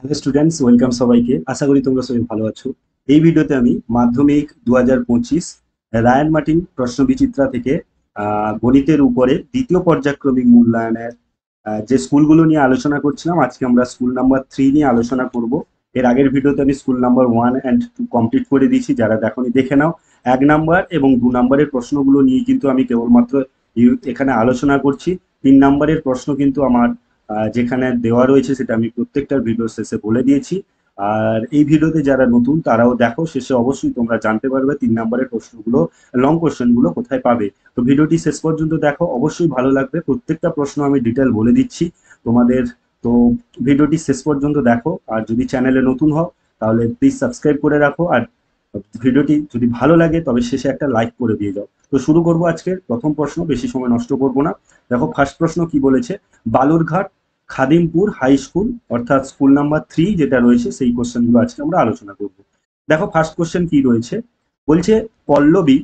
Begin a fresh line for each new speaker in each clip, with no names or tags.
hello students welcome সবাইকে আশা করি তোমরা সবাই ভালো আছো এই ভিডিওতে আমি মাধ্যমিক দু হাজার পঁচিশ রায়ান মার্টিন প্রশ্ন বিচিত্রা থেকে গণিতের উপরে দ্বিতীয় পর্যায়ক্রমিক মূল্যায়নের যে স্কুলগুলো নিয়ে আলোচনা করছিলাম আজকে আমরা স্কুল নাম্বার থ্রি নিয়ে আলোচনা করব এর আগের ভিডিওতে আমি school number one and two complete করে দিয়েছি যারা দেখনি দেখে নাও এক নাম্বার এবং দু নাম্বারের প্রশ্নগুলো নিয়ে কিন্তু আমি কেবলমাত্র এখানে আলোচনা করছি তিন নাম্বারের প্রশ্ন কিন্তু আমার যেখানে দেওয়া রয়েছে সেটা আমি প্রত্যেকটার ভিডিও শেষে বলে দিয়েছি আর এই ভিডিওতে যারা নতুন তারাও দেখো শেষে অবশ্যই তোমরা জানতে পারবে তিন নম্বরের প্রশ্নগুলো লং কোশ্চেনগুলো কোথায় পাবে তো ভিডিওটি শেষ পর্যন্ত দেখো অবশ্যই ভালো লাগবে প্রত্যেকটা প্রশ্ন আমি ডিটেল বলে দিচ্ছি তোমাদের তো ভিডিওটি শেষ পর্যন্ত দেখো আর যদি চ্যানেলে নতুন হও তাহলে প্লিজ সাবস্ক্রাইব করে রাখো আর ভিডিওটি যদি ভালো লাগে তবে শেষে একটা লাইক করে দিয়ে যাও তো শুরু করব আজকের প্রথম প্রশ্ন বেশি সময় নষ্ট করব না দেখো ফার্স্ট প্রশ্ন কি বলেছে বালুরঘাট খাদিমপুর হাই স্কুল অর্থাৎ স্কুল নাম্বার থ্রি যেটা রয়েছে সেই কোশ্চেনগুলো আজকে আমরা আলোচনা করব দেখো ফার্স্ট কোশ্চেন কি রয়েছে বলছে পল্লবী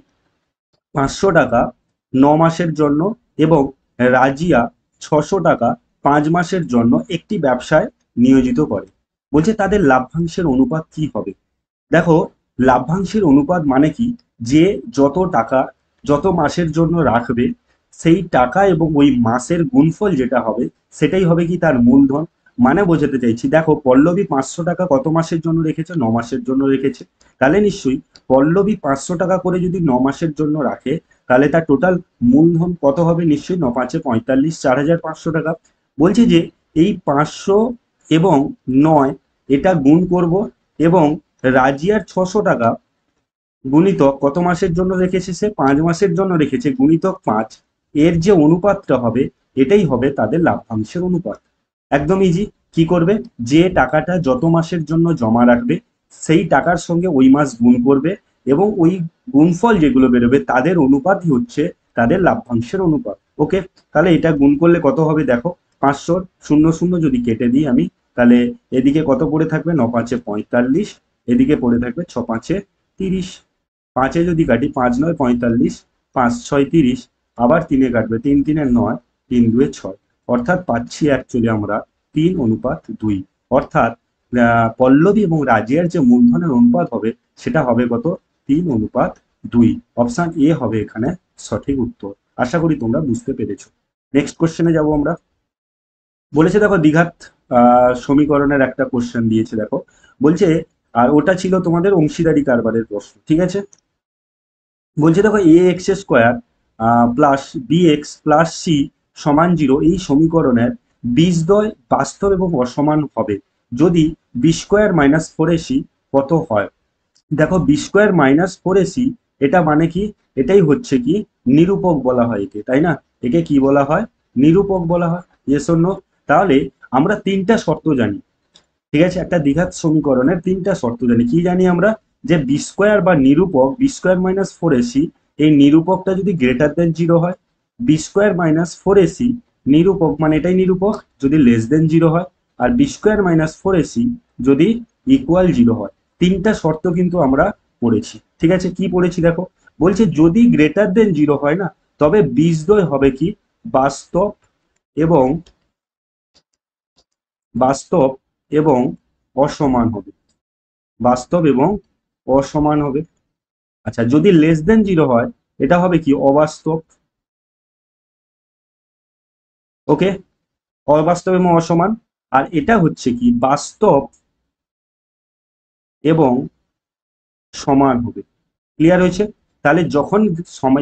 পাঁচশো টাকা ন মাসের জন্য এবং রাজিয়া ছশো টাকা পাঁচ মাসের জন্য একটি ব্যবসায় নিয়োজিত করে বলছে তাদের লাভ্যাংশের অনুপাত কি হবে দেখো লাভ্যাংশের অনুপাত মানে কি যে যত টাকা যত মাসের জন্য রাখবে সেই টাকা এবং ওই মাসের গুণফল যেটা হবে সেটাই হবে কি তার মূলধন মানে বোঝাতে চাইছি দেখো পল্লবী পাঁচশো টাকা কত মাসের জন্য রেখেছে ন মাসের জন্য রেখেছে তাহলে নিশ্চয়ই পল্লবী পাঁচশো টাকা করে যদি ন মাসের জন্য রাখে তাহলে তার টোটাল মূলধন কত হবে নিশ্চয়ই ন পাঁচে পঁয়তাল্লিশ চার হাজার পাঁচশো টাকা বলছি যে এই পাঁচশো এবং নয় এটা গুণ করব এবং রাজিয়ার ছশো টাকা গুণিতক কত মাসের জন্য রেখেছে সে পাঁচ মাসের জন্য রেখেছে গুণিতক পাঁচ এর যে অনুপাতটা হবে এটাই হবে তাদের লাভাংশের অনুপাত একদম ইজি কি করবে যে টাকাটা যত মাসের জন্য জমা রাখবে সেই টাকার সঙ্গে ওই মাস গুণ করবে এবং ওই গুণফল যেগুলো বেরোবে তাদের অনুপাতই হচ্ছে তাদের লাভাংশের অনুপাত ওকে তাহলে এটা গুণ করলে কত হবে দেখো পাঁচশো শূন্য শূন্য যদি কেটে দিই আমি তাহলে এদিকে কত পড়ে থাকবে ন পাঁচে পঁয়তাল্লিশ এদিকে পড়ে থাকবে ছ পাঁচে তিরিশ পাঁচে যদি কাটি পাঁচ নয় পঁয়তাল্লিশ পাঁচ ছয় তিরিশ আবার তিনে কাটবে তিন তিনের নয় তিন দুয়ে ছয় অর্থাৎ পাচ্ছি অ্যাকচুয়ালি আমরা তিন অনুপাত দুই অর্থাৎ পল্লবী এবং রাজিয়ার যে মূলধনের অনুপাত হবে সেটা হবে কত তিন অনুপাত দুই অপশান এ হবে এখানে সঠিক উত্তর আশা করি তোমরা বুঝতে পেরেছ নেক্সট কোশ্চেনে যাব আমরা বলেছে দেখো দীঘাত সমীকরণের একটা কোশ্চেন দিয়েছে দেখো বলছে আর ওটা ছিল তোমাদের অংশীদারি কারবারের প্রশ্ন ঠিক আছে বলছে দেখো A X square plus B X plus C সমান জিরো এই সমীকরণের বীজদ্বয় বাস্তব এবং অসমান হবে যদি বি মাইনাস ফোর এসি কত হয় দেখো বি মাইনাস ফোর এসি এটা মানে কি এটাই হচ্ছে কি নিরূপক বলা হয় একে তাই না একে কি বলা হয় নিরূপক বলা হয় এসন্য তাহলে আমরা তিনটা শর্ত জানি ঠিক আছে একটা দ্বিঘাত সমীকরণের তিনটা শর্ত জানি কি জানি আমরা যে বি বা নিরূপক বি মাইনাস ফোর এসি এই নিরূপকটা যদি গ্রেটার দেন জিরো হয় B square minus four AC নিরূপক মানে এটাই নিরূপক যদি লেস দেন জিরো হয় আর B square minus four AC যদি ইকুয়াল জিরো হয় তিনটা শর্ত কিন্তু আমরা পড়েছি ঠিক আছে কি পড়েছি দেখো বলছে যদি গ্রেটার দেন জিরো হয় না তবে বীজদ্বয় হবে কি বাস্তব এবং বাস্তব এবং অসমান হবে বাস্তব এবং অসমান হবে
আচ্ছা যদি লেস দেন জিরো হয় এটা হবে কি অবাস্তব ওকে অবাস্তব এবং অসমান আর এটা হচ্ছে কি বাস্তব
এবং সমান হবে ক্লিয়ার হয়েছে তাহলে যখন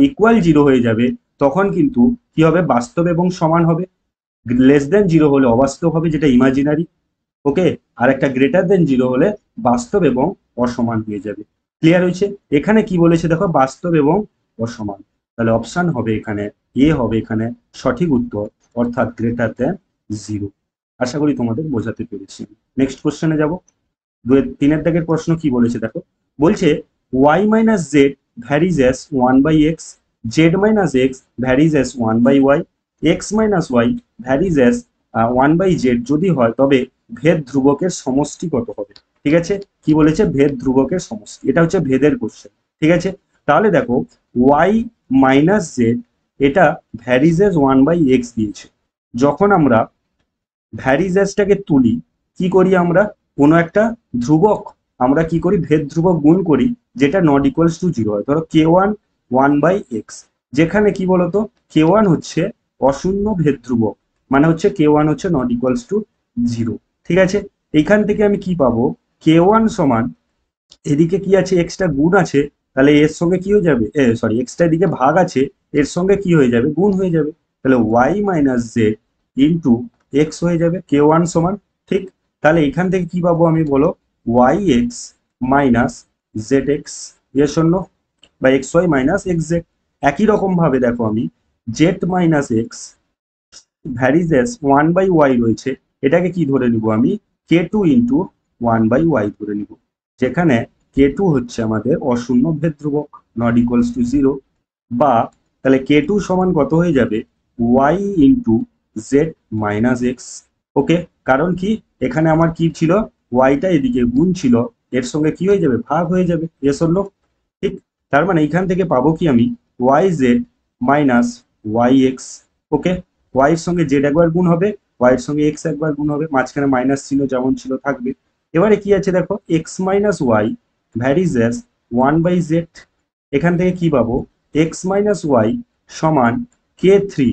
ইকুয়াল জিরো হয়ে যাবে তখন কিন্তু কি হবে বাস্তব এবং সমান হবে লেস দেন জিরো হলে অবাস্তব হবে যেটা ইমাজিনারি ওকে আর একটা গ্রেটার দেন জিরো হলে বাস্তব এবং অসমান হয়ে যাবে ক্লিয়ার হয়েছে এখানে কি বলেছে দেখো বাস্তব এবং অসমান তাহলে অপশান হবে এখানে এ হবে এখানে সঠিক উত্তর অর্থাৎ গ্রেটার দেন জিরো আশা করি তোমাদের বোঝাতে পেরেছি নেক্সট কোশ্চেনে যাবো দুয়ের তিনের দাগের প্রশ্ন কি বলেছে দেখো বলছে Y minus Z varies as one by X Z minus X varies as one by Y X minus Y varies as one by Z যদি হয় তবে ভেদ ধ্রুবকের সমষ্টি কত হবে ঠিক আছে কি বলেছে ভেদ ধ্রুবকের সমষ্টি এটা হচ্ছে ভেদের কোশ্চেন ঠিক আছে তাহলে দেখো ওয়াই মাইনাস জেড এটা ভ্যারিজেস ওয়ান বাই এক্স দিয়েছে যখন আমরা ভ্যারিজেসটাকে তুলি কি করি আমরা কোনো একটা ধ্রুবক আমরা কি করি ভেদ ধ্রুবক গুণ করি যেটা নট ইকুয়ালস টু জিরো হয় ধরো K one one by X যেখানে কি বলতো কে ওয়ান হচ্ছে অশূন্য ভেদ ধ্রুবক মানে হচ্ছে কে ওয়ান হচ্ছে নট ইকুয়ালস টু জিরো ঠিক আছে এখান থেকে আমি কি পাবো কে ওয়ান সমান এদিকে কি আছে এক্সটা গুণ আছে তাহলে এর সঙ্গে কি হয়ে যাবে সরি এক্সটা এদিকে ভাগ আছে এর সঙ্গে কি হয়ে যাবে গুণ হয়ে যাবে তাহলে Y minus Z into X হয়ে যাবে কে ওয়ান সমান ঠিক তাহলে এখান থেকে কি পাবো আমি বলো Y X minus Z X এর শূন্য বা X Y minus X Z একই রকমভাবে দেখো আমি Z minus X varies as one by Y রয়েছে এটাকে কি ধরে নিব আমি K two into one by Y করে নিব যেখানে কে টু হচ্ছে আমাদের অশূন্য ভেদ ধ্রুবক নট ইকুয়ালস টু জিরো বা তাহলে কে টু সমান কত হয়ে যাবে Y into Z minus X okay কারণ কি এখানে আমার কি ছিল ওয়াইটা এদিকে গুণ ছিল এর সঙ্গে কি হয়ে যাবে ভাগ হয়ে যাবে এস হল ঠিক তার মানে এখান থেকে পাবো কি আমি Y Z minus Y X okay ওয়াইয়ের সঙ্গে জেড একবার গুণ হবে ওয়াইয়ের সঙ্গে এক্স একবার গুণ হবে মাঝখানে মাইনাস ছিল যেমন ছিল থাকবে এবারে কি আছে দেখো X minus Y varies as one by Z এখান থেকে কি পাবো এক্স মাইনাস ওয়াই সমান K three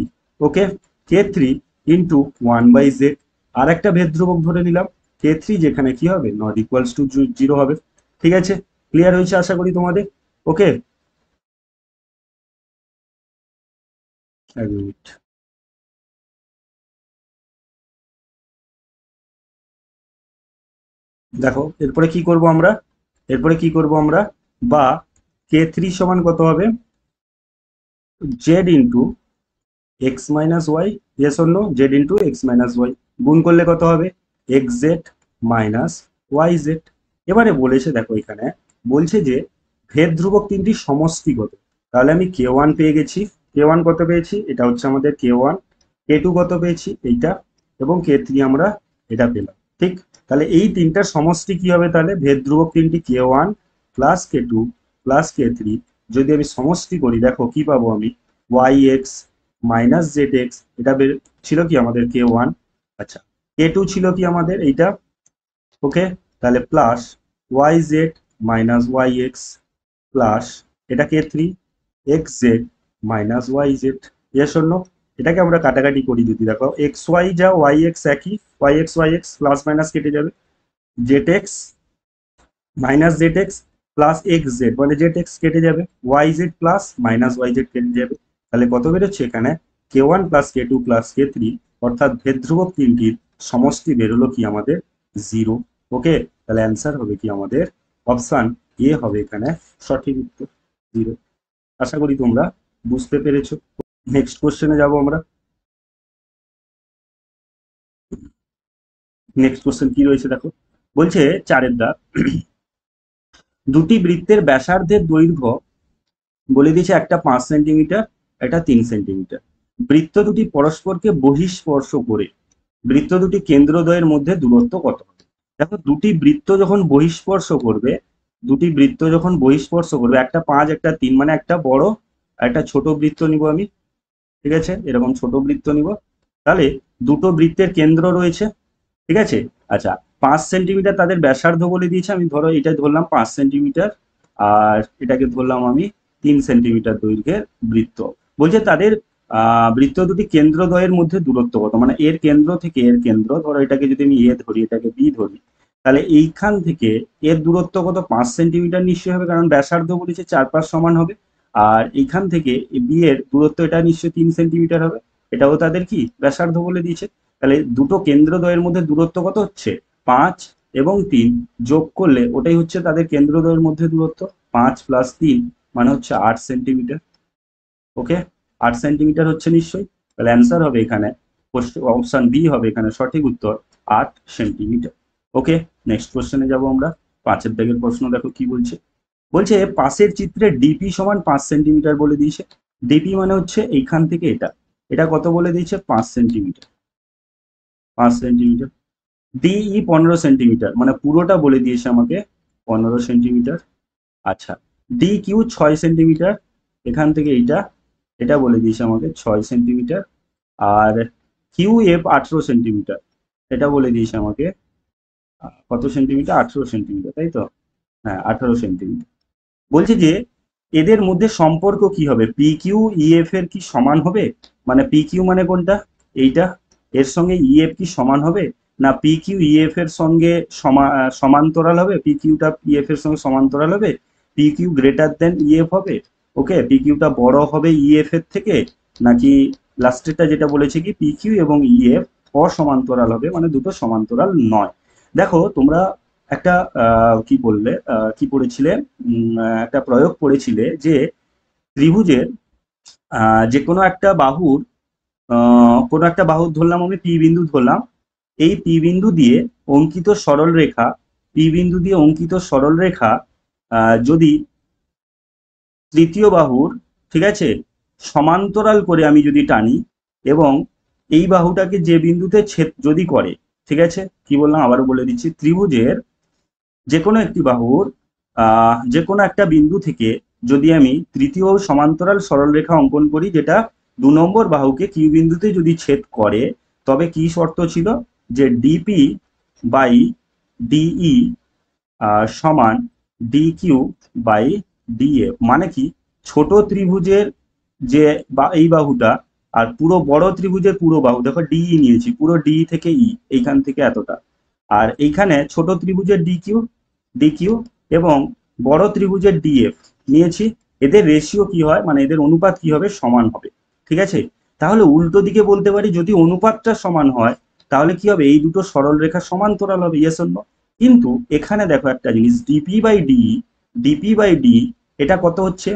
okay K three into one by Z আর একটা ভেদ্রবক ধরে নিলাম কে থ্রি যেখানে কি হবে নট ইকুয়ালস টু জিরো হবে ঠিক আছে ক্লিয়ার হয়েছে আশা করি তোমাদের ওকে এক মিনিট দেখো এরপরে কি করব আমরা এরপরে কি করব আমরা বা কে থ্রি সমান কত হবে Z into X minus Y এস অন্য Z into X minus Y গুণ করলে কত হবে X Z minus Y Z এবারে বলেছে দেখো এখানে বলছে যে ভেদ ধ্রুবক তিনটি সমষ্টিগত তাহলে আমি কে ওয়ান পেয়ে গেছি কে ওয়ান কত পেয়েছি এটা হচ্ছে আমাদের কে ওয়ান কে টু কত পেয়েছি এইটা এবং কে থ্রি আমরা এটা পেলাম ঠিক তাহলে এই তিনটার সমষ্টি কি হবে তাহলে ভেদ ধ্রুবক তিনটি K one plus K two plus K three যদি আমি সমষ্টি করি দেখো কি পাবো আমি Y X minus Z X এটা ছিল কি আমাদের কে ওয়ান আচ্ছা কে টু ছিল কি আমাদের এইটা ওকে তাহলে plus Y Z minus Y X plus এটা কে three X Z minus Y Z এর শূন্য এটাকে আমরা কাটাকাটি করি যদি দেখো এক্স ওয়াই যা ওয়াই এক্স একই Y X Y X plus minus কেটে যাবে Z X minus Z X plus X Z মানে জেড এক্স কেটে যাবে Y Z plus minus Y Z কেটে যাবে তাহলে কত বেরোচ্ছে এখানে K one plus K two plus K three অর্থাৎ ভেদ্রুবক তিনটির সমষ্টি বেরোলো কি আমাদের জিরো ওকে তাহলে অ্যান্সার হবে কি আমাদের অপশান এ হবে এখানে সঠিক উত্তর জিরো আশা করি তোমরা বুঝতে পেরেছো নেক্সট কোশ্চেনে যাব আমরা
নেক্সট কোশ্চেন কি রয়েছে দেখো
বলছে চারের দা দুটি বৃত্তের ব্যাসার্ধের দৈর্ঘ্য বলে দিয়েছে একটা পাঁচ সেন্টিমিটার এটা তিন সেন্টিমিটার বৃত্ত দুটি পরস্পরকে বহিঃস্পর্শ করে বৃত্ত দুটি কেন্দ্রদয়ের মধ্যে দূরত্ব কত দেখো দুটি বৃত্ত যখন বহিঃস্পর্শ করবে দুটি বৃত্ত যখন বহিঃস্পর্শ করবে একটা পাঁচ একটা তিন মানে একটা বড় একটা ছোট বৃত্ত নিব আমি ঠিক আছে এরকম ছোট বৃত্ত নিব তাহলে দুটো বৃত্তের কেন্দ্র রয়েছে ঠিক আছে আচ্ছা পাঁচ সেন্টিমিটার তাদের ব্যাসার্ধ বলে দিয়েছে আমি ধরো এটা ধরলাম পাঁচ সেন্টিমিটার আর এটাকে ধরলাম আমি তিন সেন্টিমিটার দৈর্ঘ্যের বৃত্ত বলছে তাদের বৃত্ত দুটি কেন্দ্রদ্বয়ের মধ্যে দূরত্ব কত মানে এর কেন্দ্র থেকে এর কেন্দ্র ধরো এটাকে যদি আমি এ ধরি এটাকে বি ধরি তাহলে এইখান থেকে এর দূরত্ব কত পাঁচ সেন্টিমিটার নিশ্চয়ই হবে কারণ ব্যাসার্ধ বলেছে চার পাঁচ সমান হবে আর এখান থেকে বিয়ের দূরত্ব এটা নিশ্চয়ই তিন সেন্টিমিটার হবে এটাও তাদের কি ব্যাসার্ধ বলে দিয়েছে তাহলে দুটো কেন্দ্রদ্বয়ের মধ্যে দূরত্ব কত হচ্ছে পাঁচ এবং তিন যোগ করলে ওটাই হচ্ছে তাদের কেন্দ্রদ্বয়ের মধ্যে দূরত্ব পাঁচ প্লাস তিন মানে হচ্ছে আট সেন্টিমিটার ওকে আট সেন্টিমিটার হচ্ছে নিশ্চয়ই তাহলে অ্যান্সার হবে এখানে অপশান বি হবে এখানে সঠিক উত্তর আট সেন্টিমিটার ওকে নেক্সট কোশ্চেনে যাব আমরা পাঁচের দাগের প্রশ্ন দেখো কি বলছে বলছে পাশের চিত্রে ডিপি সমান পাঁচ সেন্টিমিটার বলে দিয়েছে ডিপি মানে হচ্ছে এইখান থেকে এটা এটা কত বলে দিয়েছে পাঁচ সেন্টিমিটার পাঁচ সেন্টিমিটার ডিই পনেরো সেন্টিমিটার মানে পুরোটা বলে দিয়েছে আমাকে পনেরো সেন্টিমিটার আচ্ছা ডি কিউ ছয় সেন্টিমিটার এখান থেকে এইটা এটা বলে দিয়েছে আমাকে ছয় সেন্টিমিটার আর কিউ এফ আঠেরো সেন্টিমিটার এটা বলে দিয়েছে আমাকে কত সেন্টিমিটার আঠেরো সেন্টিমিটার তাই তো হ্যাঁ আঠেরো সেন্টিমিটার বলছি যে এদের মধ্যে সম্পর্ক কি হবে পি কিউ ইএফ এর কি সমান হবে মানে পি কিউ মানে কোনটা এইটা এর সঙ্গে ইএফ e কি সমান হবে না পি কিউ ইএফ এর সঙ্গে সমান্তরাল হবে পি কিউটা ইএফ এর সঙ্গে সমান্তরাল হবে P Q greater than EF হবে ওকে পি কিউটা বড় হবে ইএফ e এর থেকে নাকি লাস্টেরটা যেটা বলেছে কি পি কিউ এবং ইএফ e অসমান্তরাল হবে মানে দুটো সমান্তরাল নয় দেখো তোমরা একটা কি বললে কি পড়েছিলে একটা প্রয়োগ করেছিলে যে ত্রিভুজের যে কোনো একটা বাহুর কোনো একটা বাহুর ধরলাম আমি পি বিন্দু ধরলাম এই পি বিন্দু দিয়ে অঙ্কিত সরল রেখা পি বিন্দু দিয়ে অঙ্কিত সরল রেখা যদি তৃতীয় বাহুর ঠিক আছে সমান্তরাল করে আমি যদি টানি এবং এই বাহুটাকে যে বিন্দুতে ছেদ যদি করে ঠিক আছে কি বললাম আবারও বলে দিচ্ছি ত্রিভুজের যে কোনো একটি বাহুর যে কোনো একটা বিন্দু থেকে যদি আমি তৃতীয় সমান্তরাল সরলরেখা অঙ্কন করি যেটা দু নম্বর বাহুকে কিউ বিন্দুতে যদি ছেদ করে তবে কি শর্ত ছিল যে ডিপি বাই ডিই সমান ডি কিউ বাই ডিএফ মানে কি ছোট ত্রিভুজের যে বা এই বাহুটা আর পুরো বড় ত্রিভুজের পুরো বাহু দেখো ডি নিয়েছি পুরো ডি থেকে ই e, এইখান থেকে এতটা আর এইখানে ছোট ত্রিভুজের ডি কিউ ডিকিউ এবং বড় ত্রিভুজের ডিএফ নিয়েছি এদের রেশিও কি হয় মানে এদের অনুপাত কি হবে সমান হবে ঠিক আছে তাহলে উল্টো দিকে বলতে পারি যদি অনুপাতটা সমান হয় তাহলে কি হবে এই দুটো সরল রেখা সমান্তরাল হবে ইয়ে অন্য কিন্তু এখানে দেখো একটা জিনিস DP by D DP by D এটা কত হচ্ছে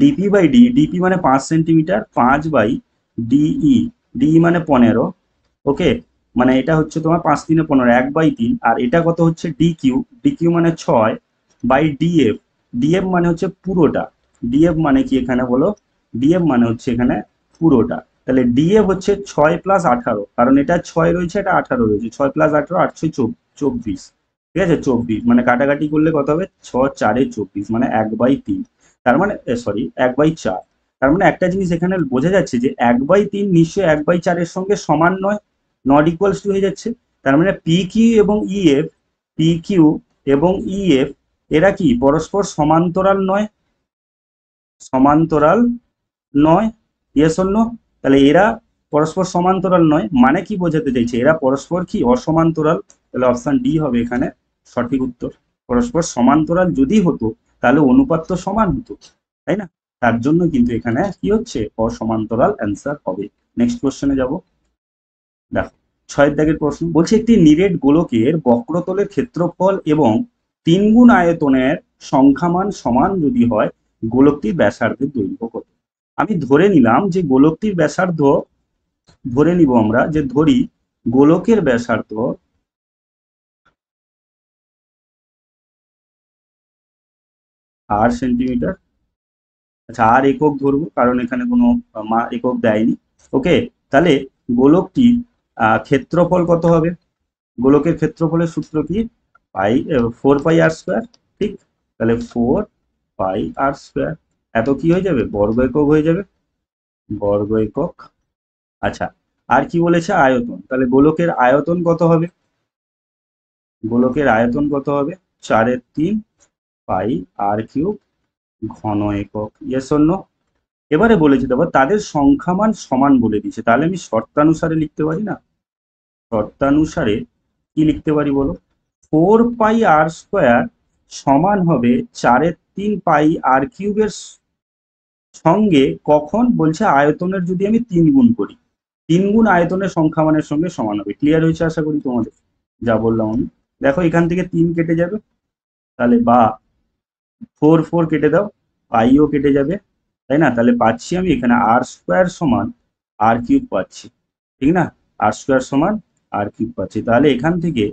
ডিপি বাই ডি ডিপি মানে পাঁচ সেন্টিমিটার পাঁচ বাই ডিই ডিই মানে পনেরো ওকে মানে এটা হচ্ছে তোমার পাঁচ তিনে পনেরো এক বাই তিন আর এটা কত হচ্ছে ডি কিউ ডি কিউ মানে ছয় বাই ডিএফ ডিএফ মানে হচ্ছে পুরোটা ডিএফ মানে কি এখানে বলো ডিএফ মানে হচ্ছে এখানে পুরোটা তাহলে ডিএফ হচ্ছে ছয় প্লাস আঠারো কারণ এটা ছয় রয়েছে এটা আঠারো রয়েছে ছয় প্লাস আঠারো আটশো চব্বিশ ঠিক আছে চব্বিশ মানে কাটাকাটি করলে কত হবে ছ চারে চব্বিশ মানে এক বাই তিন তার মানে সরি এক বাই চার তার মানে একটা জিনিস এখানে বোঝা যাচ্ছে যে এক বাই তিন নিশ্চয়ই এক বাই চারের সঙ্গে সমান নয় নট ইকুয়ালস টু হয়ে যাচ্ছে তার মানে পি কিউ এবং ইএফ পি কিউ এবং ইএফ e, এরা কি পরস্পর সমান্তরাল নয় সমান্তরাল নয় ইয়েস অন্য তাহলে এরা পরস্পর সমান্তরাল নয় মানে কি বোঝাতে চাইছে এরা পরস্পর কি অসমান্তরাল তাহলে অপশান ডি হবে এখানে সঠিক উত্তর পরস্পর সমান্তরাল যদি হতো তাহলে অনুপাত তো সমান হতো তাই না তার জন্য কিন্তু এখানে কি হচ্ছে অসমান্তরাল অ্যান্সার হবে নেক্সট কোশ্চেনে যাবো দেখো ছয় দাগের প্রশ্ন বলছে একটি নিরেট গোলকের বক্রতলের ক্ষেত্রফল এবং তিনগুণ আয়তনের সংখ্যামান সমান যদি হয় গোলকটির ব্যাসার্ধের দৈর্ঘ্য কত আমি ধরে নিলাম যে গোলকটির ব্যাসার্ধ ধরে নিব আমরা যে ধরি গোলকের ব্যাসার্ধ
আর সেন্টিমিটার
আচ্ছা আর একক ধরবো কারণ এখানে কোনো একক দেয়নি ওকে তাহলে গোলকটি ক্ষেত্রফল কত হবে গোলকের ক্ষেত্রফলের সূত্র কি pi four pi R square ঠিক তাহলে ফোর পাই আর স্কোয়ার এত কি হয়ে যাবে বর্গ একক হয়ে যাবে বর্গ একক আচ্ছা আর কি বলেছে আয়তন তাহলে গোলকের আয়তন কত হবে গোলকের আয়তন কত হবে চারের তিন পাই আর কিউব ঘন একক ইয়ে অন্য এবারে বলেছি দেখো তাদের সংখ্যামান সমান বলে দিয়েছে তাহলে আমি শর্তানুসারে লিখতে পারি না শর্তানুসারে কি লিখতে পারি বলো ফোর পাই আর স্কোয়ার সমান হবে চারের তিন পাই আর কিউবের সঙ্গে কখন বলছে আয়তনের যদি আমি তিন গুণ করি তিন গুণ আয়তনের সংখ্যামানের সঙ্গে সমান হবে ক্লিয়ার হয়েছে আশা করি তোমাদের যা বললাম আমি দেখো এখান থেকে তিন কেটে যাবে তাহলে বা ফোর ফোর কেটে দাও পাইও কেটে যাবে তাই না তাহলে পাচ্ছি আমি এখানে আর স্কোয়ার সমান আর কিউব পাচ্ছি ঠিক না আর স্কোয়ার সমান আর কিউব পাচ্ছি তাহলে এখান থেকে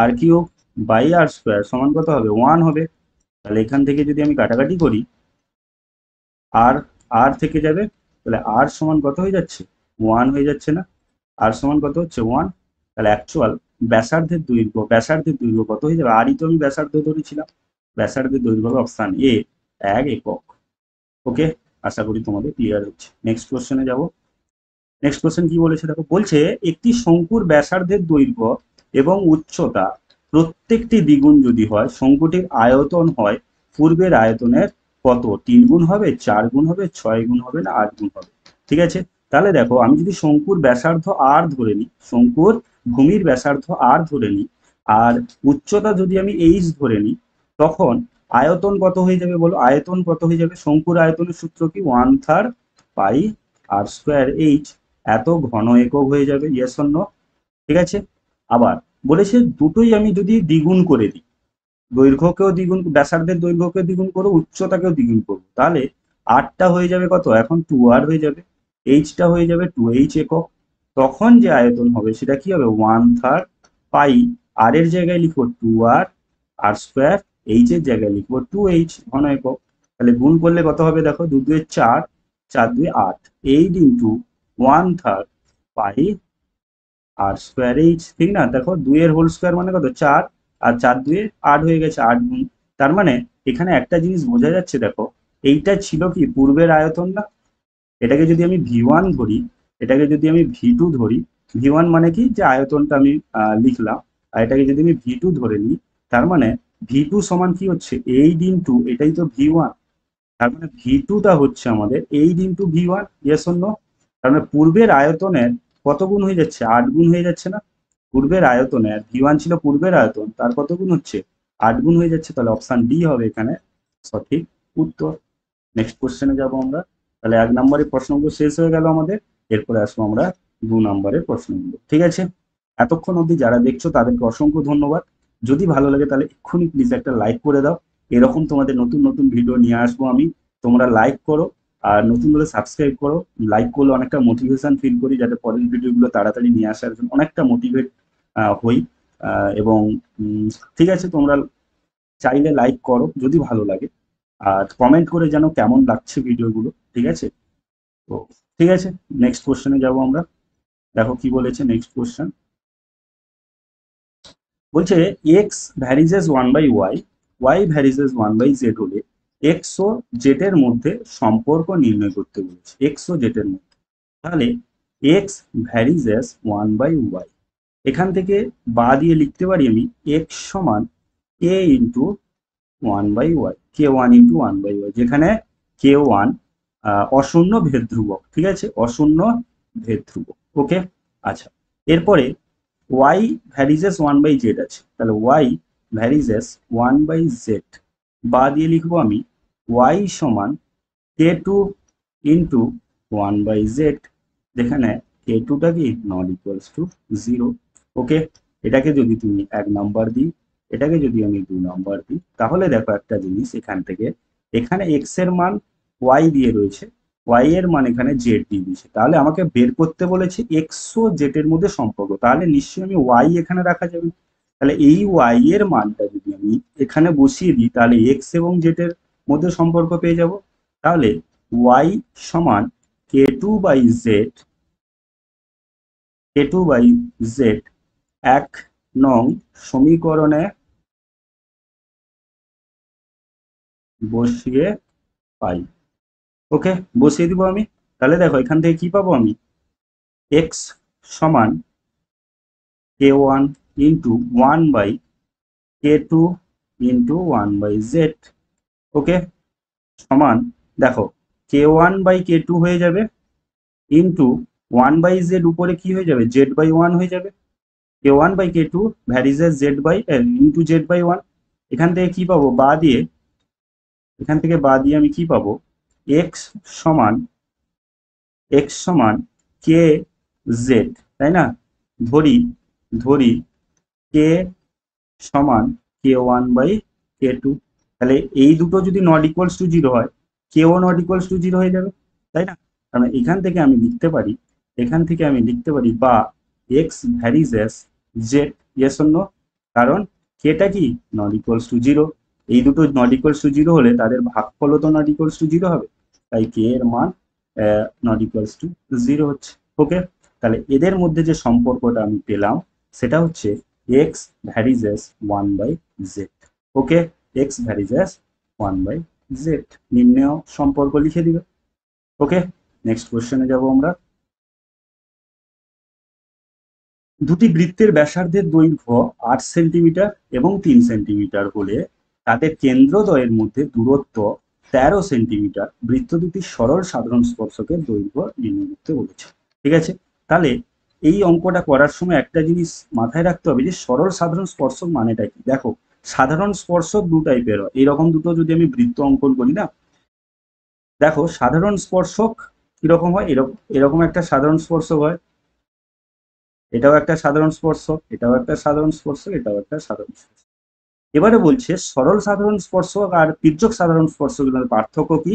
R cube by R square সমান কত হবে ওয়ান হবে তাহলে এখান থেকে যদি আমি কাটাকাটি করি আর আর থেকে যাবে তাহলে আর সমান কত হয়ে যাচ্ছে ওয়ান হয়ে যাচ্ছে না আর সমান কত হচ্ছে ওয়ান তাহলে অ্যাকচুয়াল ব্যাসার্ধের দৈর্ঘ্য ব্যাসার্ধের দৈর্ঘ্য কত হয়ে যাবে আরই তো আমি ব্যাসার্ধ ধরেছিলাম ব্যাসার্ধের দৈর্ঘ্য অপশান এ এক একক ওকে আশা করি তোমাদের ক্লিয়ার হচ্ছে নেক্সট কোশ্চেনে যাব নেক্সট কোশ্চেন কি বলেছে দেখো বলছে একটি শঙ্কুর ব্যাসার্ধের দৈর্ঘ্য এবং উচ্চতা প্রত্যেকটি দ্বিগুণ যদি হয় শঙ্কুটির আয়তন হয় পূর্বের আয়তনের কত তিন গুণ হবে চার গুণ হবে ছয় গুণ হবে না আট গুণ হবে ঠিক আছে তাহলে দেখো আমি যদি শঙ্কুর ব্যাসার্ধ আর ধরে নিই শঙ্কুর ভূমির ব্যাসার্ধ আর ধরে নিই আর উচ্চতা যদি আমি এইচ ধরে নিই তখন আয়তন কত হয়ে যাবে বলো আয়তন কত হয়ে যাবে শঙ্কুর আয়তনের সূত্র কি one third pi R square H এত ঘন একক হয়ে যাবে ইয়েস অন্য ঠিক আছে আবার বলেছে দুটোই আমি যদি দ্বিগুণ করে দিই দৈর্ঘ্যকেও দ্বিগুণ ব্যাসার্ধের দৈর্ঘ্যকে দ্বিগুণ করো উচ্চতাকেও দ্বিগুণ করবো তাহলে আটটা হয়ে যাবে কত এখন টু আর হয়ে যাবে এইচটা হয়ে যাবে টু এইচ একক তখন যে আয়তন হবে সেটা কি হবে ওয়ান থার্ড পাই আর এর জায়গায় লিখো two R R square H এর জায়গায় লিখবো টু এইচ ঘন একক তাহলে গুণ করলে কত হবে দেখো দু দুয়ে চার চার দুই আট eight into one third pi R square H ঠিক না দেখো দুইয়ের হোল স্কোয়ার মানে কত চার আর চার দুয়ে আট হয়ে গেছে আট গুণ তার মানে এখানে একটা জিনিস বোঝা যাচ্ছে দেখো এইটা ছিল কি পূর্বের আয়তন না এটাকে যদি আমি ভি ওয়ান ধরি এটাকে যদি আমি ভি টু ধরি ভি ওয়ান মানে কি যে আয়তনটা আমি লিখলাম আর এটাকে যদি আমি ভি টু ধরে নিই তার মানে ভি টু সমান কি হচ্ছে এইট ইন্টু এটাই তো ভি ওয়ান তার মানে ভি টুটা হচ্ছে আমাদের eight into V one yes অন্য তার মানে পূর্বের আয়তনের কত গুণ হয়ে যাচ্ছে আট গুণ হয়ে যাচ্ছে না পূর্বের আয়তনে ভি ওয়ান ছিল পূর্বের আয়তন তার কত গুণ হচ্ছে আট গুণ হয়ে যাচ্ছে তাহলে অপশান ডি হবে এখানে সঠিক উত্তর নেক্সট কোশ্চেনে যাব আমরা তাহলে এক নম্বরের প্রশ্নগুলো শেষ হয়ে গেল আমাদের এরপরে আসবো আমরা দু নম্বরের প্রশ্নগুলো ঠিক আছে এতক্ষণ অবধি যারা দেখছো তাদেরকে অসংখ্য ধন্যবাদ যদি ভালো লাগে তাহলে এক্ষুনি প্লিজ একটা লাইক করে দাও এরকম তোমাদের নতুন নতুন ভিডিও নিয়ে আসবো আমি তোমরা লাইক করো আর নতুন করে সাবস্ক্রাইব করো লাইক করলে অনেকটা মোটিভেশন ফিল করি যাতে পরের ভিডিওগুলো তাড়াতাড়ি নিয়ে আসার জন্য অনেকটা মোটিভেট হই এবং ঠিক আছে তোমরা চাইলে লাইক করো যদি ভালো লাগে আর কমেন্ট করে যেন কেমন লাগছে ভিডিওগুলো ঠিক আছে তো ঠিক আছে নেক্সট কোশ্চেনে যাব আমরা দেখো কি বলেছে নেক্সট কোশ্চেন বলছে X varies as one by Y Y varies as one by Z হলে এক্স ও জেটের মধ্যে সম্পর্ক নির্ণয় করতে বলেছে এক্স ও জেটের মধ্যে তাহলে X varies as one by Y এখান থেকে বা দিয়ে লিখতে পারি আমি এক্স সমান K into one by Y K one into one by Y যেখানে কে ওয়ান অশূন্য ভেদ ধ্রুবক ঠিক আছে অশূন্য ভেদ ধ্রুবক ওকে আচ্ছা এরপরে Y varies as one by Z আছে তাহলে Y varies as one by Z বা দিয়ে লিখবো আমি ওয়াই সমান k2 two into one by Z যেখানে কে টুটা কি not equals to zero okay এটাকে যদি তুমি এক নাম্বার দিই এটাকে যদি আমি দু নাম্বার দিই তাহলে দেখো একটা জিনিস এখান থেকে এখানে x এর মান ওয়াই দিয়ে রয়েছে ওয়াই এর মান এখানে জেড দিয়ে দিয়েছে তাহলে আমাকে বের করতে বলেছে এক্সো জেড এর মধ্যে সম্পর্ক তাহলে নিশ্চয়ই আমি ওয়াই এখানে রাখা যাবে তাহলে এই ওয়াই এর মানটা যদি আমি এখানে বসিয়ে দিই তাহলে এক্স এবং জেড এর মধ্যে সম্পর্ক পেয়ে যাব তাহলে ওয়াই সমান K two by Z K two by Z এক নং সমীকরণে বসিয়ে পাই ওকে বসিয়ে দিব আমি তাহলে দেখো এখান থেকে কি পাবো আমি এক্স সমান K one into one by K two into one by Z okay সমান দেখো K one by K two হয়ে যাবে ইন্টু ওয়ান বাই জেড উপরে কি হয়ে যাবে জেড বাই ওয়ান হয়ে যাবে K one by K two এ Z by into Z by one এখান থেকে কি পাবো বা দিয়ে এখান থেকে বা দিয়ে আমি কি পাবো এক্স সমান এক্স সমান কে জেড তাই না ধরি ধরি কে সমান K one by K two তাহলে এই দুটো যদি নট ইকুয়ালস টু জিরো হয় কেও নট ইকুয়ালস টু জিরো হয়ে যাবে তাই না কারণ এখান থেকে আমি লিখতে পারি এখান থেকে আমি লিখতে পারি বা এক্স এস জেড ইয়েস অন্য কারণ কেটা কি নট ইকুয়ালস টু জিরো এই দুটো নট ইকুয়ালস টু জিরো হলে তাদের ভাগ ফলও তো নট ইকুয়ালস টু জিরো হবে তাই কে এর মান নট ইকুয়ালস টু জিরো হচ্ছে ওকে তাহলে এদের মধ্যে যে সম্পর্কটা আমি পেলাম সেটা হচ্ছে X varies as one by Z okay X varies as one by Z নির্ণয় সম্পর্ক লিখে দিবে ওকে নেক্সট কোয়েশ্চনে যাব আমরা দুটি বৃত্তের ব্যাসার্ধের দৈর্ঘ্য আট সেন্টিমিটার এবং তিন সেন্টিমিটার হলে তাদের কেন্দ্রদ্বয়ের মধ্যে দূরত্ব তেরো সেন্টিমিটার বৃত্ত দুটি সরল সাধারণ স্পর্শকের দৈর্ঘ্য নির্ণয় করতে বলেছে ঠিক আছে তাহলে এই অঙ্কটা করার সময় একটা জিনিস মাথায় রাখতে হবে যে সরল সাধারণ স্পর্শক মানেটা কি দেখো সাধারণ স্পর্শক দু টাইপের হয় এরকম দুটো যদি আমি বৃত্ত অঙ্কন করি না দেখো সাধারণ স্পর্শক কিরকম হয় এরকম এরকম একটা সাধারণ স্পর্শক হয় এটাও একটা সাধারণ স্পর্শক এটাও একটা সাধারণ স্পর্শক এটাও একটা সাধারণ স্পর্শক এবারে বলছে সরল সাধারণ স্পর্শক আর তির্যক সাধারণ স্পর্শক পার্থক্য কি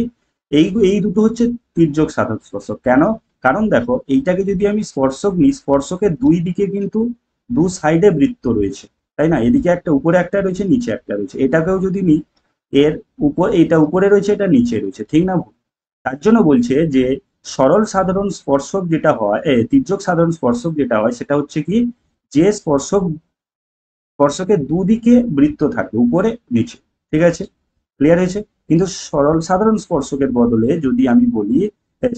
এই এই দুটো হচ্ছে তির্যক সাধারণ স্পর্শক কেন কারণ দেখো এইটাকে যদি আমি স্পর্শক নিই স্পর্শকের দুই দিকে কিন্তু দু সাইডে বৃত্ত রয়েছে তাই না এদিকে একটা উপরে একটা রয়েছে নিচে একটা রয়েছে এটাকেও যদি নিই এর উপর এটা উপরে রয়েছে এটা নিচে রয়েছে ঠিক না তার জন্য বলছে যে সরল সাধারণ স্পর্শক যেটা হয় তির্যক সাধারণ স্পর্শক যেটা হয় সেটা হচ্ছে কি যে স্পর্শক স্পর্শকের দুদিকে বৃত্ত থাকে উপরে নিচে ঠিক আছে ক্লিয়ার হয়েছে কিন্তু সরল সাধারণ স্পর্শকের বদলে যদি আমি বলি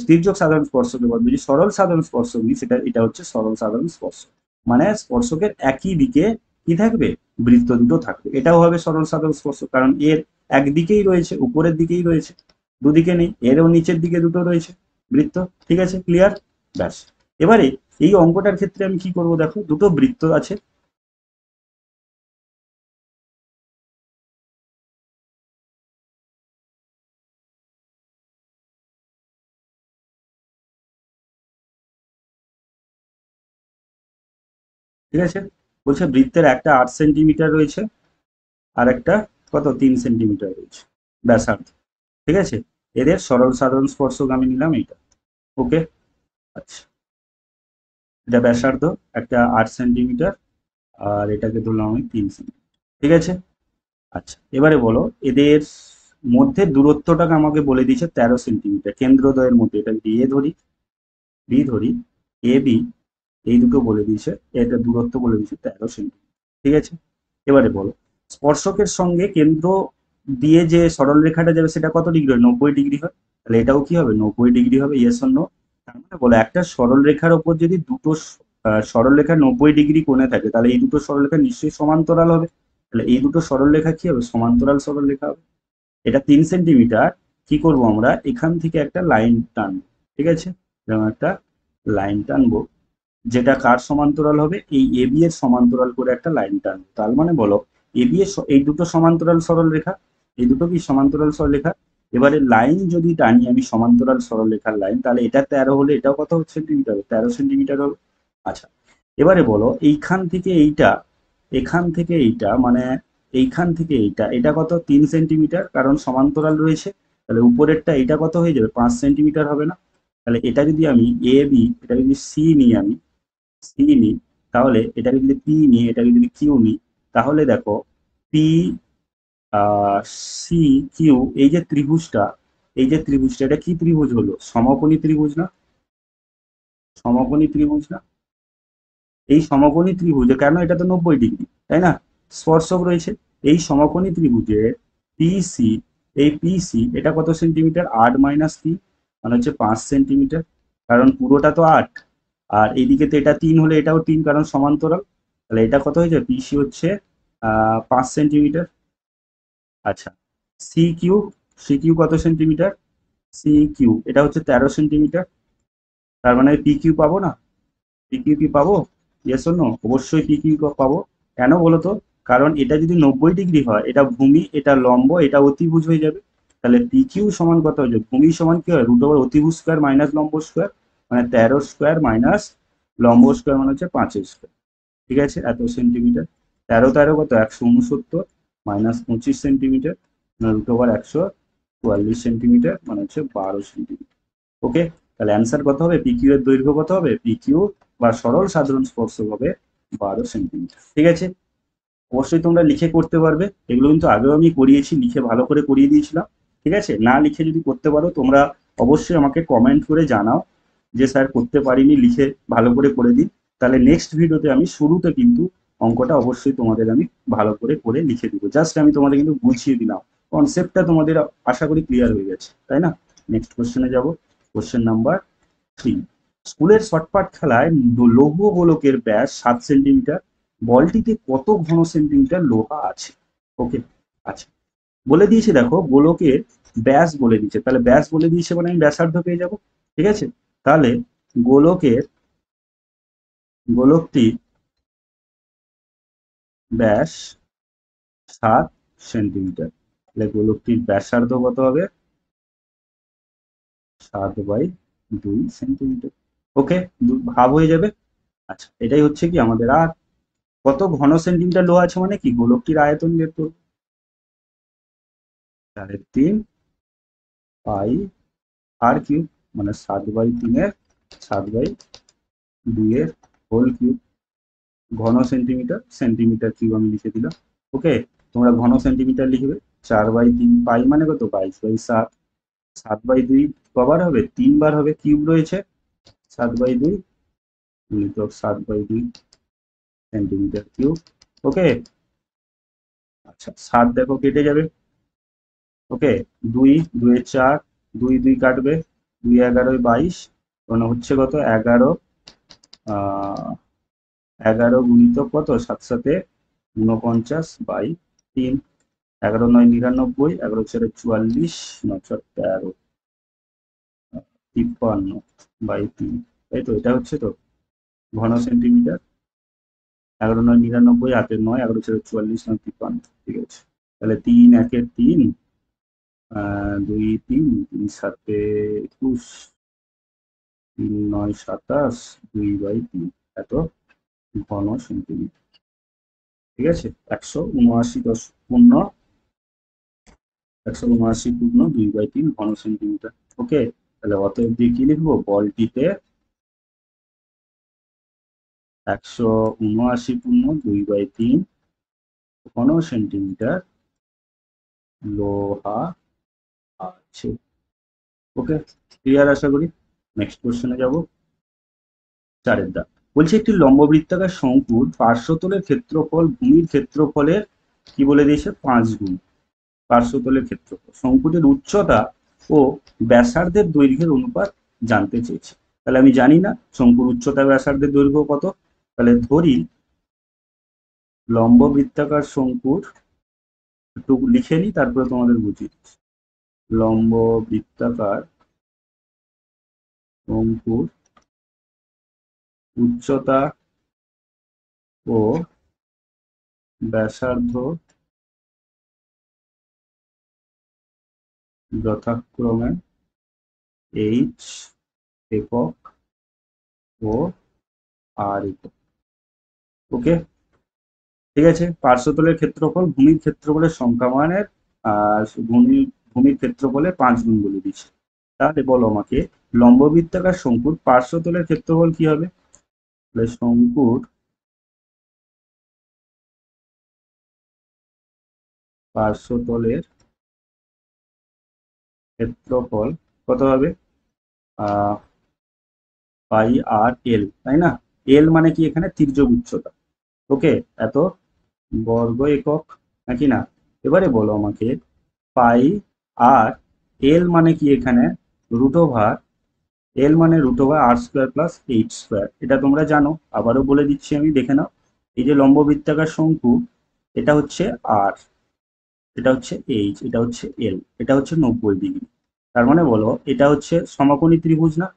তীর্যক সাধারণ স্পর্শকের বদলে যদি সরল সাধারণ স্পর্শ বলি সেটা এটা হচ্ছে সরল সাধারণ স্পর্শ মানে স্পর্শকের একই দিকে কি থাকবে বৃত্ত দুটো থাকবে এটাও হবে সরল সাধারণ স্পর্শ কারণ এর একদিকেই রয়েছে উপরের দিকেই রয়েছে দুদিকে নেই এরও নিচের দিকে দুটো রয়েছে বৃত্ত ঠিক আছে ক্লিয়ার ব্যাস এবারে এই অঙ্কটার ক্ষেত্রে আমি কি করব দেখো দুটো বৃত্ত আছে
ঠিক আছে বলছে বৃত্তের একটা আট সেন্টিমিটার রয়েছে
আর একটা কত তিন সেন্টিমিটার রয়েছে ব্যাসার্ধ ঠিক আছে এদের সরল সাধারণ স্পর্শক আমি নিলাম এটা ওকে আচ্ছা এটা ব্যাসার্ধ একটা আট সেন্টিমিটার আর এটাকে ধরলাম আমি তিন সেন্টিমিটার ঠিক আছে আচ্ছা এবারে বলো এদের মধ্যে দূরত্বটাকে আমাকে বলে দিয়েছে তেরো সেন্টিমিটার কেন্দ্রদয়ের মধ্যে এটা দিয়ে ধরি বি ধরি এ বি এই দুটো বলে দিয়েছে এটা দূরত্ব বলে দিয়েছে তেরো সেন্টি ঠিক আছে এবারে বলো স্পর্শকের সঙ্গে কেন্দ্র দিয়ে যে সরল রেখাটা যাবে সেটা কত ডিগ্রি হয় নব্বই ডিগ্রি হয় তাহলে এটাও কি হবে নব্বই ডিগ্রি হবে ইয়েস অন্য তার মানে বলো একটা সরল রেখার ওপর যদি দুটো সরল রেখা নব্বই ডিগ্রি কোণে থাকে তাহলে এই দুটো সরল রেখা নিশ্চয়ই সমান্তরাল হবে তাহলে এই দুটো সরল রেখা কি হবে সমান্তরাল সরল রেখা হবে এটা তিন সেন্টিমিটার কি করব আমরা এখান থেকে একটা লাইন টানবো ঠিক আছে যেমন একটা লাইন টানবো যেটা কার সমান্তরাল হবে এই এ এর সমান্তরাল করে একটা লাইন টান তার মানে বলো এ বি এর এই দুটো সমান্তরাল সরল রেখা এই দুটো কি সমান্তরাল সরল রেখা এবারে লাইন যদি টানি আমি সমান্তরাল সরল রেখার লাইন তাহলে এটা তেরো হলে এটাও কত সেন্টিমিটার হবে তেরো সেন্টিমিটার হবে আচ্ছা এবারে বলো এইখান থেকে এইটা এখান থেকে এইটা মানে এইখান থেকে এইটা এটা কত তিন সেন্টিমিটার কারণ সমান্তরাল রয়েছে তাহলে উপরেরটা এটা কত হয়ে যাবে পাঁচ সেন্টিমিটার হবে না তাহলে এটা যদি আমি এ বি এটা যদি সি নিই আমি সি নিই তাহলে এটাকে যদি পি নিই এটাকে যদি কিউ নি তাহলে দেখো পি সি কিউ এই যে ত্রিভুজটা এই যে ত্রিভুজটা এটা কি ত্রিভুজ হলো সমকোণী ত্রিভুজ না সমকোণী ত্রিভুজ না এই সমকোণী ত্রিভুজে কেন এটা তো নব্বই ডিগ্রি তাই না স্পর্শক রয়েছে এই সমকোণী ত্রিভুজে পিসি এই পিসি এটা কত সেন্টিমিটার আট মাইনাস কি মানে হচ্ছে পাঁচ সেন্টিমিটার কারণ পুরোটা তো আট আর এইদিকে তো এটা তিন হলে এটাও তিন কারণ সমান্তরাল তাহলে এটা কত হয়ে যাবে পিসি হচ্ছে পাঁচ সেন্টিমিটার আচ্ছা সি কিউ সি কিউ কত সেন্টিমিটার সি কিউ এটা হচ্ছে তেরো সেন্টিমিটার তার মানে পি কিউ পাবো না পি কিউ কি পাবো ইয়েস নো অবশ্যই পি কিউ পাবো কেন বলো তো কারণ এটা যদি নব্বই ডিগ্রি হয় এটা ভূমি এটা লম্ব এটা অতিভুজ হয়ে যাবে তাহলে পি কিউ সমান কত হয়ে যাবে ভূমি সমান কি হয় রুট ওভার অতিভুজ স্কোয়ার মাইনাস লম্ব স্কোয়ার মানে তেরো স্কোয়ার মাইনাস লম্ব স্কোয়ার মানে হচ্ছে পাঁচের স্কোয়ার ঠিক আছে এত সেন্টিমিটার তেরো তেরো কত একশো উনসত্তর মাইনাস পঁচিশ সেন্টিমিটার রুট ওভার একশো চুয়াল্লিশ সেন্টিমিটার মানে হচ্ছে বারো সেন্টিমিটার ওকে তাহলে অ্যান্সার কত হবে পিকিউ এর দৈর্ঘ্য কত হবে পিকিউ বা সরল সাধারণ স্পর্শ হবে বারো সেন্টিমিটার ঠিক আছে অবশ্যই তোমরা লিখে করতে পারবে এগুলো কিন্তু আগেও আমি করিয়েছি লিখে ভালো করে করিয়ে দিয়েছিলাম ঠিক আছে না লিখে যদি করতে পারো তোমরা অবশ্যই আমাকে কমেন্ট করে জানাও যে স্যার করতে পারিনি লিখে ভালো করে করে দিই তাহলে নেক্সট ভিডিওতে আমি শুরুতে কিন্তু অঙ্কটা অবশ্যই তোমাদের আমি ভালো করে করে লিখে দিব জাস্ট আমি তোমাদের কিন্তু বুঝিয়ে দিলাম কনসেপ্টটা তোমাদের আশা করি ক্লিয়ার হয়ে গেছে তাই না নেক্সট কোশ্চেনে যাব কোশ্চেন নাম্বার থ্রি স্কুলের শর্টপাট খেলায় লৌহ গোলকের ব্যাস সাত সেন্টিমিটার বলটিতে কত ঘন সেন্টিমিটার লোহা আছে ওকে আচ্ছা বলে দিয়েছে দেখো গোলকের ব্যাস বলে দিয়েছে তাহলে ব্যাস বলে দিয়েছে মানে আমি ব্যাসার্ধ পেয়ে যাব ঠিক আছে তাহলে গোলকের
গোলকটি ব্যাস সাত সেন্টিমিটার তাহলে গোলকটির ব্যাসার্ধ কত হবে
সাত বাই দুই সেন্টিমিটার ওকে ভাব হয়ে যাবে আচ্ছা এটাই হচ্ছে কি আমাদের আর কত ঘন সেন্টিমিটার লোহা আছে মানে কি গোলকটির
আয়তন বের করব চারের তিন পাই
আর কিউব মানে সাত বাই তিনের সাত বাই দুইয়ের হোল কিউব ঘন সেন্টিমিটার সেন্টিমিটার কিউব আমি লিখে দিলাম ওকে তোমরা ঘন সেন্টিমিটার লিখবে চার বাই তিন পাই মানে কত বাইশ বাই সাত সাত বাই দুই কবার হবে তিনবার হবে কিউব রয়েছে সাত বাই দুই গুণিতক সাত বাই দুই সেন্টিমিটার কিউব ওকে আচ্ছা সাত দেখো কেটে যাবে ওকে দুই দুই চার দুই দুই কাটবে দুই এগারোই বাইশ মানে হচ্ছে কত এগারো এগারো গুণিত কত সাত সাথে ঊনপঞ্চাশ বাই তিন এগারো নয় নিরানব্বই এগারো ছেড়ে চুয়াল্লিশ নয় তেরো তিপ্পান্ন বাই তিন তাই তো এটা হচ্ছে তো ঘন সেন্টিমিটার এগারো নয় নিরানব্বই হাতের নয় এগারো ছেড়ে চুয়াল্লিশ নয় তিপ্পান্ন ঠিক আছে তাহলে তিন একের তিন দুই তিন তিন
সাতে একুশ তিন নয় সাতাশ দুই বাই তিন এত ঘন সেন্টিমিটার ঠিক আছে একশো উনআশি দশ পূর্ণ একশো উনআশি পূর্ণ দুই বাই তিন ঘন সেন্টিমিটার ওকে তাহলে অতএব দিয়ে কি লিখবো বলটিতে একশো উনআশি পূর্ণ দুই বাই তিন ঘন সেন্টিমিটার লোহা হচ্ছে
ওকে ক্লিয়ার আশা করি নেক্সট কোশ্চেনে যাব চারের দাগ বলছে একটি লম্ববৃত্তাকার শঙ্কুর পার্শ্বতলের ক্ষেত্রফল ভূমির ক্ষেত্রফলের কি বলে দিয়েছে পাঁচ গুণ পার্শ্বতলের ক্ষেত্রফল শঙ্কুটির উচ্চতা ও ব্যাসার্ধের দৈর্ঘ্যের অনুপাত জানতে চেয়েছে তাহলে আমি জানি না শঙ্কুর উচ্চতা ব্যাসার্ধের দৈর্ঘ্য কত তাহলে ধরি লম্ব বৃত্তাকার শঙ্কুর
একটু লিখে নিই তারপরে তোমাদের বুঝিয়ে দিচ্ছি লম্ব বৃত্তাকার অঙ্কুর উচ্চতা ও ব্যাসার্ধ যথাক্রমে এইচ একক ও
আর একক ওকে ঠিক আছে পার্শ্বতলের ক্ষেত্রফল ভূমির ক্ষেত্রফলের সংখ্যা মানের আর ভূমির ভূমির ক্ষেত্রফলের পাঁচ গুণ বলে দিচ্ছে তাহলে বলো আমাকে লম্ববৃত্তাকার শঙ্কুর পার্শ্বতলের ক্ষেত্রফল কি হবে
শঙ্কুর পার্শ্বতলের ক্ষেত্রফল
কত হবে পাই আর এল তাই না এল মানে কি এখানে তির্যক উচ্চতা ওকে এত বর্গ একক নাকি না এবারে বলো আমাকে পাই আর এল মানে কি এখানে রুট ওভার এল মানে root over R square plus H square এটা তোমরা জানো আবারও বলে দিচ্ছি আমি দেখে নাও এই যে লম্ব বৃত্তাকার শঙ্কু এটা হচ্ছে আর এটা হচ্ছে এইচ এটা হচ্ছে এল এটা হচ্ছে নব্বই ডিগ্রি তার মানে বলো এটা হচ্ছে সমকোণী ত্রিভুজ না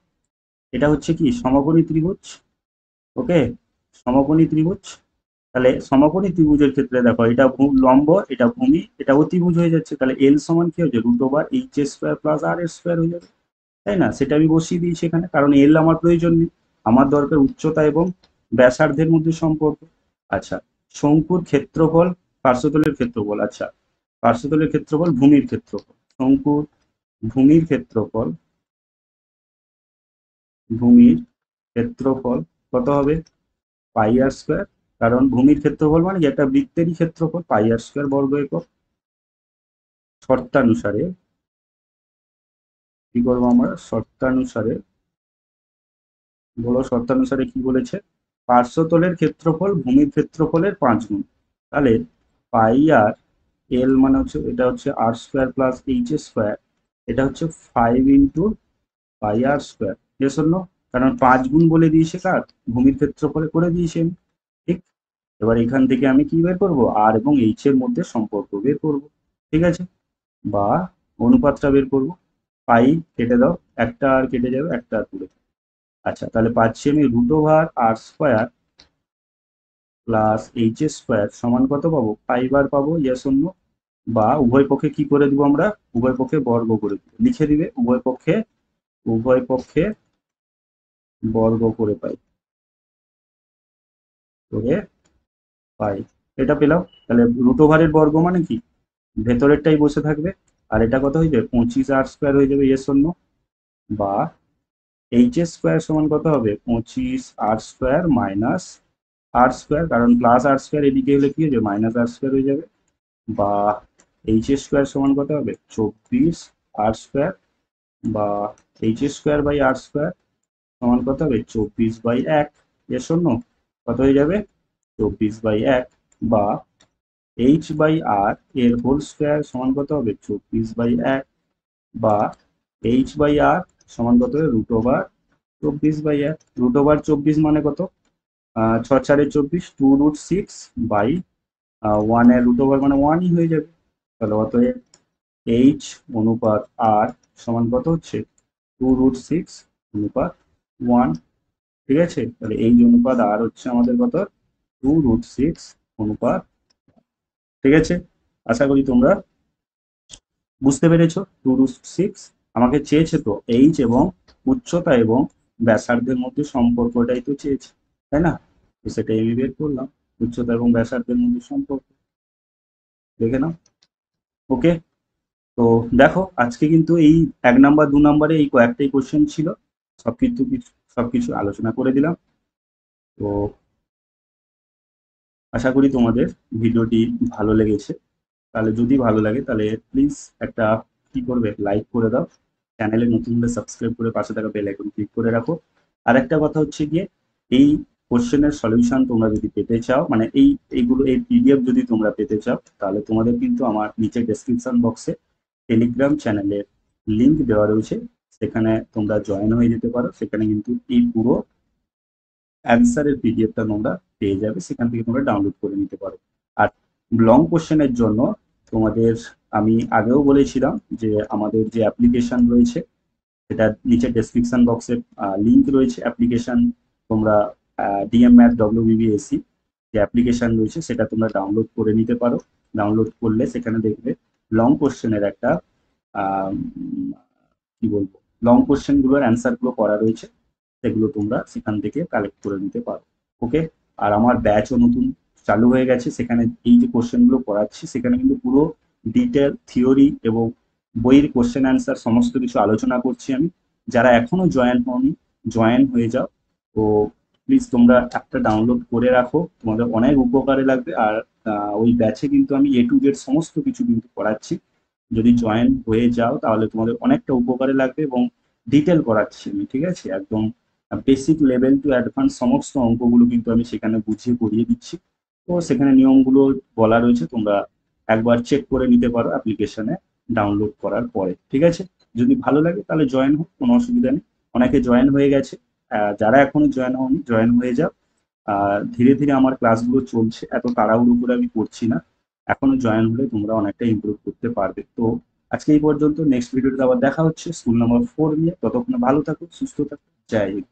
এটা হচ্ছে কি সমকোণী ত্রিভুজ ওকে সমকোণী ত্রিভুজ তাহলে সমকোণী ত্রিভুজের ক্ষেত্রে দেখো এটা লম্ব এটা ভূমি এটা অতিভুজ হয়ে যাচ্ছে তাহলে এল সমান কি হচ্ছে রুট ওভার এইচ এ স্কোয়ার প্লাস আর এর স্কোয়ার হয়ে যাবে তাই না সেটা আমি বসিয়ে দিই সেখানে কারণ এল আমার প্রয়োজন নেই আমার দরকার উচ্চতা এবং ব্যাসার্ধের মধ্যে সম্পর্ক আচ্ছা শঙ্কুর ক্ষেত্রফল পার্শ্বতলের ক্ষেত্রফল আচ্ছা পার্শ্বতলের ক্ষেত্রফল ভূমির ক্ষেত্রফল শঙ্কুর ভূমির
ক্ষেত্রফল ভূমির ক্ষেত্রফল কত হবে পাই আর স্কোয়ার কারণ ভূমির ক্ষেত্রফল মানে একটা বৃত্তেরই ক্ষেত্রফল পাই আর স্কোয়ার বর্গ একক শর্তানুসারে
কি করবো আমরা শর্তানুসারে বলো শর্তানুসারে কি বলেছে পার্শ্বতলের ক্ষেত্রফল ভূমির ক্ষেত্রফলের পাঁচ গুণ তাহলে পাই আর এল মানে হচ্ছে এটা হচ্ছে R square plus H square এটা হচ্ছে five into pi R square কারণ পাঁচ গুণ বলে দিয়েছে কার ভূমির ক্ষেত্রফলে করে দিয়েছে আমি ঠিক এবার এখান থেকে আমি কি বের করব আর এবং এইচ এর মধ্যে সম্পর্ক বের করব ঠিক আছে বা অনুপাতটা বের করব পাই কেটে দাও একটা আর কেটে যাবে একটা আর তুলে আচ্ছা তাহলে পাচ্ছি আমি root over R square plus H S square সমান কত পাবো ফাইভ আর পাবো ইয়া শূন্য বা উভয় পক্ষে কি করে দিব আমরা উভয় পক্ষে বর্গ করে দিব লিখে দিবে উভয় পক্ষে উভয় পক্ষে বর্গ করে পাই করে ফাইভ এটা পেলাম তাহলে রুট ওভারের বর্গ মানে কি ভেতরেরটাই বসে থাকবে আর এটা কত হয়ে যাবে পঁচিশ আর স্কোয়ার হয়ে যাবে এর জন্য বা এইচ এস স্কোয়ার সমান কত হবে পঁচিশ R square minus R square কারণ প্লাস আর স্কোয়ার এদিকে হলে কি হয়ে যাবে মাইনাস আর স্কোয়ার হয়ে যাবে বা এইচ এস স্কোয়ার সমান কত হবে চব্বিশ আর স্কোয়ার বা H S square by R square সমান কত হবে চব্বিশ বাই এক এর শূন্য কত হয়ে যাবে চব্বিশ বাই এক বা এইচ বাই আর এর হোল স্কোয়ার সমান কত হবে চব্বিশ বাই এক বা এইচ বাই আর সমান কত হবে রুট ওভার চব্বিশ বাই এক রুট ওভার চব্বিশ মানে কত ছ চারে চব্বিশ two root six by one এর রুট ওভার মানে ওয়ানই হয়ে যাবে তাহলে কত এইচ অনুপাত আর সমান কত হচ্ছে টু রুট সিক্স অনুপাত ওয়ান ঠিক আছে তাহলে এই অনুপাত আর হচ্ছে আমাদের কত টু রুট সিক্স অনুপাত ঠিক আছে আশা করি তোমরা বুঝতে পেরেছ টু রুট সিক্স আমাকে চেয়েছে তো এইচ এবং উচ্চতা এবং ব্যাসার্ধের মধ্যে সম্পর্কটাই তো চেয়েছে তাই না তো সেটাই আমি বের করলাম উচ্চতা এবং ব্যাসার্ধের মধ্যে সম্পর্ক দেখে নাও ওকে তো দেখো আজকে কিন্তু এই এক নাম্বার দু নাম্বারে এই কয়েকটাই কোশ্চেন ছিল সব কিন্তু কিছু সবকিছু আলোচনা করে দিলাম তো আশা করি তোমাদের ভিডিওটি ভালো লেগেছে তাহলে যদি ভালো লাগে তাহলে প্লিজ একটা কি করবে লাইক করে দাও চ্যানেলে নতুন হলে সাবস্ক্রাইব করে পাশে থাকা বেল আইকন ক্লিক করে রাখো আর একটা কথা হচ্ছে গিয়ে এই কোশ্চেনের সলিউশন তোমরা যদি পেতে চাও মানে এই এইগুলো এই পিডিএফ যদি তোমরা পেতে চাও তাহলে তোমাদের কিন্তু আমার নিচে ডেসক্রিপশন বক্সে টেলিগ্রাম চ্যানেলের লিঙ্ক দেওয়া রয়েছে সেখানে তোমরা জয়েন হয়ে যেতে পারো সেখানে কিন্তু এই পুরো অ্যান্সারের পিডিএফটা তোমরা পেয়ে যাবে সেখান থেকে তোমরা ডাউনলোড করে নিতে পারো আর লং কোশ্চেনের জন্য তোমাদের আমি আগেও বলেছিলাম যে আমাদের যে অ্যাপ্লিকেশন রয়েছে সেটা নিচে ডেসক্রিপশন বক্সে লিঙ্ক রয়েছে অ্যাপ্লিকেশন তোমরা ডিএম ম্যাথ ডব্লিউবিবিএসি যে অ্যাপ্লিকেশন রয়েছে সেটা তোমরা ডাউনলোড করে নিতে পারো ডাউনলোড করলে সেখানে দেখবে লং কোশ্চেনের একটা কি বলবো লং কোশ্চেনগুলোর গুলো করা রয়েছে সেগুলো তোমরা সেখান থেকে কালেক্ট করে নিতে পারো ওকে আর আমার ব্যাচও নতুন চালু হয়ে গেছে সেখানে এই যে গুলো পড়াচ্ছি সেখানে কিন্তু পুরো ডিটেল থিওরি এবং বইয়ের কোশ্চেন অ্যান্সার সমস্ত কিছু আলোচনা করছি আমি যারা এখনো জয়েন হওনি জয়েন হয়ে যাও তো প্লিজ তোমরা একটা ডাউনলোড করে রাখো তোমাদের অনেক উপকারে লাগবে আর ওই ব্যাচে কিন্তু আমি এ টু জেড সমস্ত কিছু কিন্তু পড়াচ্ছি যদি জয়েন হয়ে যাও তাহলে তোমাদের অনেকটা উপকারে লাগবে এবং ডিটেল করাচ্ছি আমি ঠিক আছে একদম বেসিক লেভেল টু অ্যাডভান্স সমস্ত অঙ্কগুলো কিন্তু আমি সেখানে বুঝিয়ে পড়িয়ে দিচ্ছি তো সেখানে নিয়মগুলো বলা রয়েছে তোমরা একবার চেক করে নিতে পারো অ্যাপ্লিকেশনে ডাউনলোড করার পরে ঠিক আছে যদি ভালো লাগে তাহলে জয়েন হোক কোনো অসুবিধা নেই অনেকে জয়েন হয়ে গেছে যারা এখনো জয়েন হয়নি জয়েন হয়ে যাও আর ধীরে ধীরে আমার ক্লাসগুলো চলছে এত তাড়াহুড়ো করে আমি করছি না এখনো জয়েন হলে তোমরা অনেকটা ইম্প্রুভ করতে পারবে তো আজকে এই পর্যন্ত নেক্সট ভিডিওটা আবার দেখা হচ্ছে স্কুল নাম্বার ফোর নিয়ে ততক্ষণে ভালো থাকো সুস্থ থাকো জয় হিন্দ